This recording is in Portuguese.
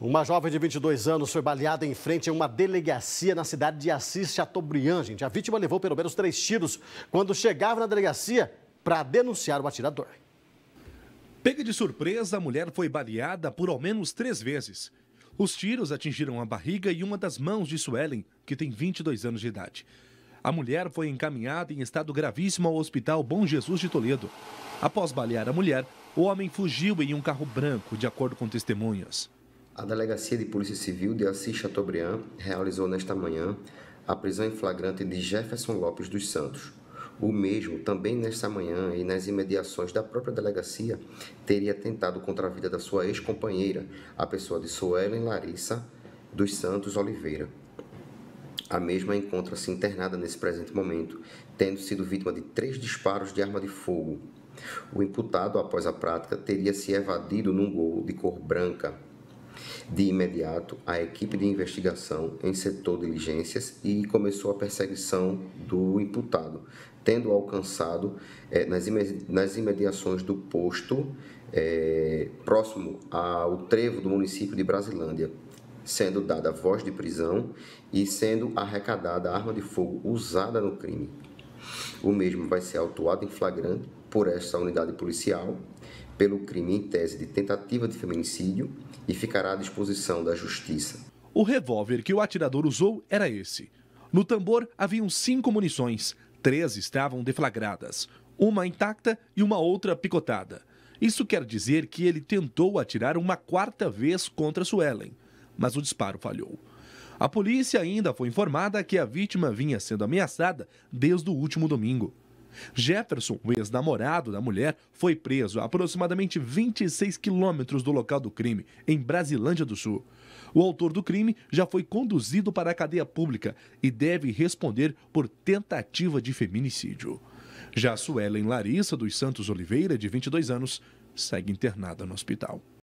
Uma jovem de 22 anos foi baleada em frente a uma delegacia na cidade de Assis, Chateaubriand, gente. A vítima levou pelo menos três tiros quando chegava na delegacia para denunciar o atirador. Pega de surpresa, a mulher foi baleada por ao menos três vezes. Os tiros atingiram a barriga e uma das mãos de Suelen, que tem 22 anos de idade. A mulher foi encaminhada em estado gravíssimo ao Hospital Bom Jesus de Toledo. Após balear a mulher, o homem fugiu em um carro branco, de acordo com testemunhas. A Delegacia de Polícia Civil de Assis Chateaubriand realizou nesta manhã a prisão em flagrante de Jefferson Lopes dos Santos. O mesmo, também nesta manhã e nas imediações da própria delegacia, teria atentado contra a vida da sua ex-companheira, a pessoa de Suelen Larissa dos Santos Oliveira. A mesma encontra-se internada nesse presente momento, tendo sido vítima de três disparos de arma de fogo. O imputado, após a prática, teria se evadido num gol de cor branca, de imediato, a equipe de investigação encetou diligências e começou a perseguição do imputado, tendo alcançado eh, nas imediações do posto eh, próximo ao trevo do município de Brasilândia, sendo dada voz de prisão e sendo arrecadada a arma de fogo usada no crime o mesmo vai ser autuado em flagrante por esta unidade policial pelo crime em tese de tentativa de feminicídio e ficará à disposição da justiça. O revólver que o atirador usou era esse. No tambor haviam cinco munições, três estavam deflagradas, uma intacta e uma outra picotada. Isso quer dizer que ele tentou atirar uma quarta vez contra Suelen, mas o disparo falhou. A polícia ainda foi informada que a vítima vinha sendo ameaçada desde o último domingo. Jefferson, o ex-namorado da mulher, foi preso a aproximadamente 26 quilômetros do local do crime, em Brasilândia do Sul. O autor do crime já foi conduzido para a cadeia pública e deve responder por tentativa de feminicídio. Já Suelen Larissa dos Santos Oliveira, de 22 anos, segue internada no hospital.